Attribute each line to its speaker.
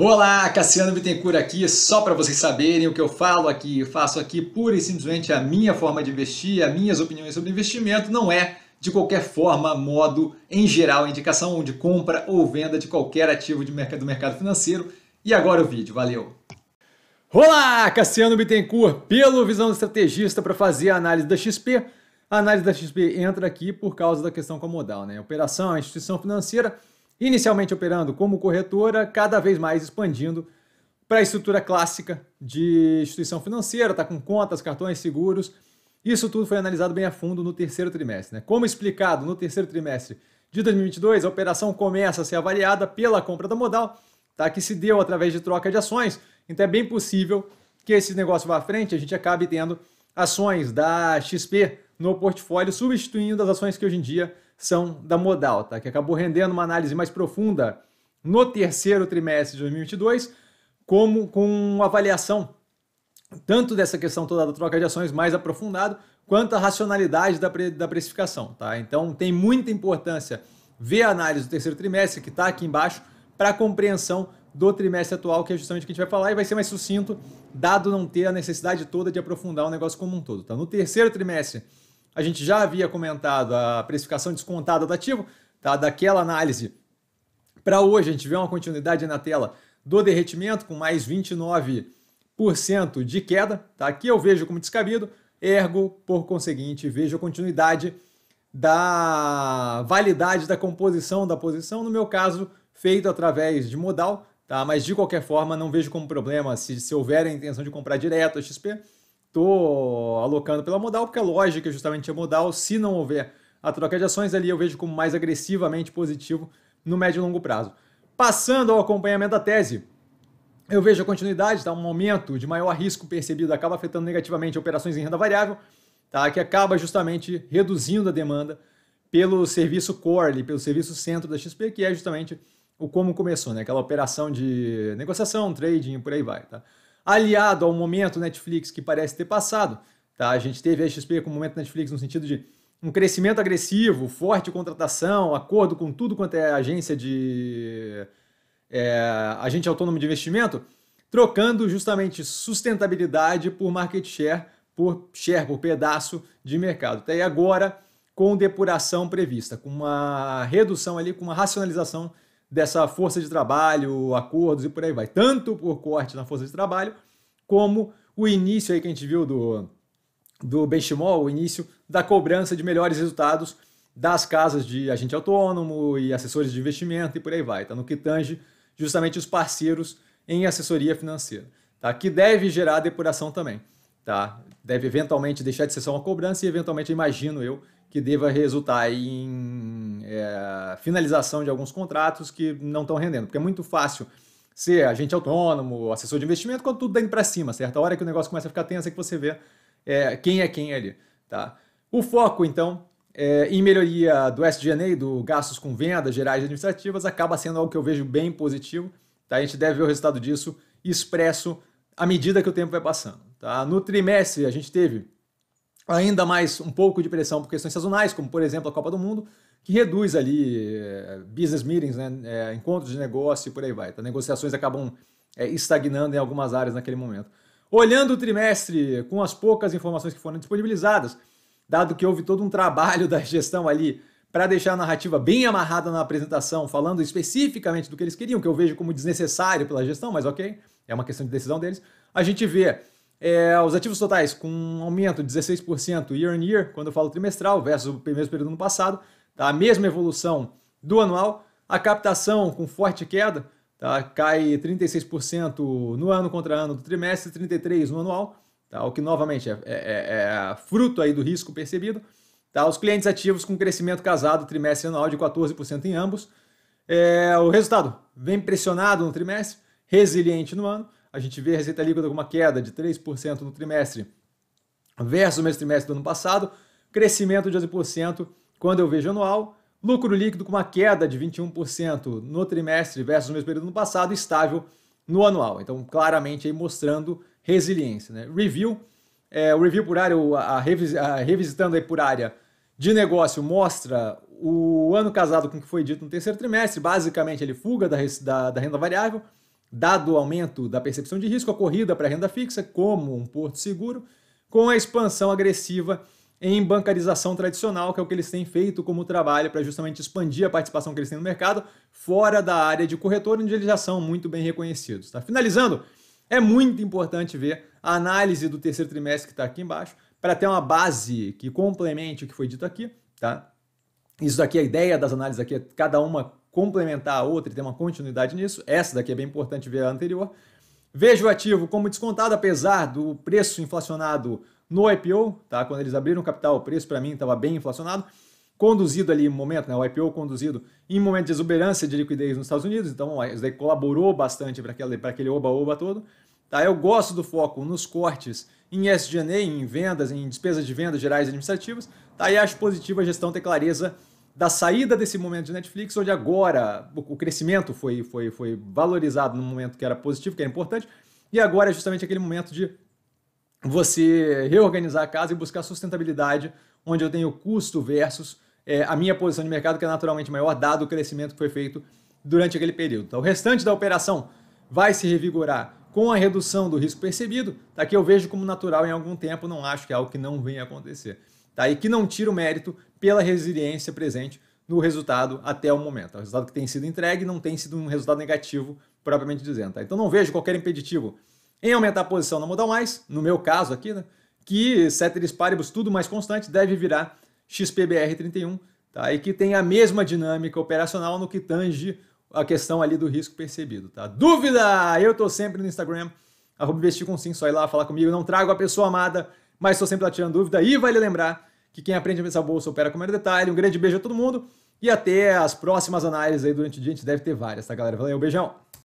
Speaker 1: Olá, Cassiano Bittencourt aqui, só para vocês saberem o que eu falo aqui, eu faço aqui pura e simplesmente a minha forma de investir, as minhas opiniões sobre investimento, não é de qualquer forma, modo, em geral, indicação de compra ou venda de qualquer ativo de mercado, do mercado financeiro. E agora o vídeo, valeu! Olá, Cassiano Bittencourt, pelo Visão Estrategista para fazer a análise da XP. A análise da XP entra aqui por causa da questão comodal, né? Operação, instituição financeira, inicialmente operando como corretora, cada vez mais expandindo para a estrutura clássica de instituição financeira, está com contas, cartões, seguros. Isso tudo foi analisado bem a fundo no terceiro trimestre. Né? Como explicado no terceiro trimestre de 2022, a operação começa a ser avaliada pela compra da modal, tá? que se deu através de troca de ações. Então é bem possível que esse negócio vá à frente, a gente acabe tendo ações da XP no portfólio, substituindo as ações que hoje em dia são da Modal, tá? que acabou rendendo uma análise mais profunda no terceiro trimestre de 2022, como com uma avaliação tanto dessa questão toda da troca de ações mais aprofundado, quanto a racionalidade da, pre, da precificação. Tá? Então tem muita importância ver a análise do terceiro trimestre, que está aqui embaixo, para a compreensão do trimestre atual, que é justamente o que a gente vai falar, e vai ser mais sucinto, dado não ter a necessidade toda de aprofundar o negócio como um todo. Tá? No terceiro trimestre a gente já havia comentado a precificação descontada do ativo, tá? daquela análise para hoje, a gente vê uma continuidade na tela do derretimento com mais 29% de queda, tá? que eu vejo como descabido, ergo, por conseguinte, vejo a continuidade da validade da composição da posição, no meu caso, feito através de modal, tá? mas de qualquer forma não vejo como problema se, se houver a intenção de comprar direto a XP, estou alocando pela modal, porque a é lógica justamente é modal. Se não houver a troca de ações ali, eu vejo como mais agressivamente positivo no médio e longo prazo. Passando ao acompanhamento da tese, eu vejo a continuidade, tá? um aumento de maior risco percebido acaba afetando negativamente operações em renda variável, tá? que acaba justamente reduzindo a demanda pelo serviço core, pelo serviço centro da XP, que é justamente o como começou, né? aquela operação de negociação, trading, por aí vai. Tá? aliado ao momento Netflix que parece ter passado. Tá? A gente teve a XP com o momento Netflix no sentido de um crescimento agressivo, forte contratação, acordo com tudo quanto é agência de é, agente autônomo de investimento, trocando justamente sustentabilidade por market share, por share, por pedaço de mercado. Até tá? agora, com depuração prevista, com uma redução ali, com uma racionalização dessa força de trabalho, acordos e por aí vai. Tanto por corte na força de trabalho, como o início aí que a gente viu do, do benchimol, o início da cobrança de melhores resultados das casas de agente autônomo e assessores de investimento e por aí vai. Tá no que tange justamente os parceiros em assessoria financeira, tá? Que deve gerar depuração também, tá? Deve eventualmente deixar de ser só uma cobrança e eventualmente, imagino eu, que deva resultar em é, finalização de alguns contratos que não estão rendendo. Porque é muito fácil ser agente autônomo, assessor de investimento, quando tudo está indo para cima, certo? A hora que o negócio começa a ficar tenso é que você vê é, quem é quem ali. Tá? O foco, então, é, em melhoria do SG&A, do gastos com vendas gerais administrativas, acaba sendo algo que eu vejo bem positivo. Tá? A gente deve ver o resultado disso expresso à medida que o tempo vai passando. Tá? No trimestre, a gente teve ainda mais um pouco de pressão por questões sazonais, como por exemplo a Copa do Mundo, que reduz ali eh, business meetings, né, é, encontros de negócio e por aí vai. Então, negociações acabam é, estagnando em algumas áreas naquele momento. Olhando o trimestre com as poucas informações que foram disponibilizadas, dado que houve todo um trabalho da gestão ali para deixar a narrativa bem amarrada na apresentação, falando especificamente do que eles queriam, que eu vejo como desnecessário pela gestão, mas ok, é uma questão de decisão deles, a gente vê é, os ativos totais com um aumento de 16% year on year, quando eu falo trimestral, versus o mesmo período do ano passado, tá? a mesma evolução do anual. A captação com forte queda, tá? cai 36% no ano contra ano do trimestre, 33% no anual, tá? o que novamente é, é, é, é fruto aí do risco percebido. Tá? Os clientes ativos com crescimento casado trimestre anual de 14% em ambos. É, o resultado vem pressionado no trimestre, resiliente no ano a gente vê a receita líquida com uma queda de 3% no trimestre versus o mesmo trimestre do ano passado, crescimento de 11% quando eu vejo anual, lucro líquido com uma queda de 21% no trimestre versus o mesmo período do ano passado, estável no anual. Então, claramente aí mostrando resiliência. Né? Review, é, o review por área, a, revis, a revisitando aí por área de negócio mostra o ano casado com o que foi dito no terceiro trimestre, basicamente ele fuga da, da, da renda variável, Dado o aumento da percepção de risco, a corrida para a renda fixa como um porto seguro, com a expansão agressiva em bancarização tradicional, que é o que eles têm feito como trabalho para justamente expandir a participação que eles têm no mercado fora da área de corretor, onde eles já são muito bem reconhecidos. Tá? Finalizando, é muito importante ver a análise do terceiro trimestre que está aqui embaixo para ter uma base que complemente o que foi dito aqui. Tá? Isso aqui a ideia das análises aqui é cada uma complementar a outra e ter uma continuidade nisso. Essa daqui é bem importante ver a anterior. Vejo o ativo como descontado, apesar do preço inflacionado no IPO, tá? Quando eles abriram o capital, o preço para mim estava bem inflacionado. Conduzido ali em momento, né? O IPO conduzido em momento de exuberância de liquidez nos Estados Unidos, então isso daí colaborou bastante para aquele oba-oba todo. Tá? Eu gosto do foco nos cortes em SG&A, em vendas, em despesas de vendas gerais e administrativas, tá? e acho positiva a gestão ter clareza da saída desse momento de Netflix, onde agora o crescimento foi, foi, foi valorizado num momento que era positivo, que era importante, e agora é justamente aquele momento de você reorganizar a casa e buscar sustentabilidade, onde eu tenho custo versus é, a minha posição de mercado, que é naturalmente maior, dado o crescimento que foi feito durante aquele período. Então, o restante da operação vai se revigorar com a redução do risco percebido, tá? que eu vejo como natural em algum tempo, não acho que é algo que não venha acontecer tá? e que não tira o mérito pela resiliência presente no resultado até o momento. O é resultado que tem sido entregue não tem sido um resultado negativo, propriamente dizendo. Tá? Então não vejo qualquer impeditivo em aumentar a posição na modal mais, no meu caso aqui, né? que ceteris paribus, tudo mais constante, deve virar XPBR31, tá? e que tem a mesma dinâmica operacional no que tange a questão ali do risco percebido. Tá? Dúvida? Eu estou sempre no Instagram, arroba investir com sim, só ir lá falar comigo, não trago a pessoa amada, mas estou sempre lá tirando dúvida, e vale lembrar que quem aprende a pensar bolsa opera com o maior detalhe. Um grande beijo a todo mundo e até as próximas análises aí durante o dia. A gente deve ter várias, tá, galera? Valeu, beijão!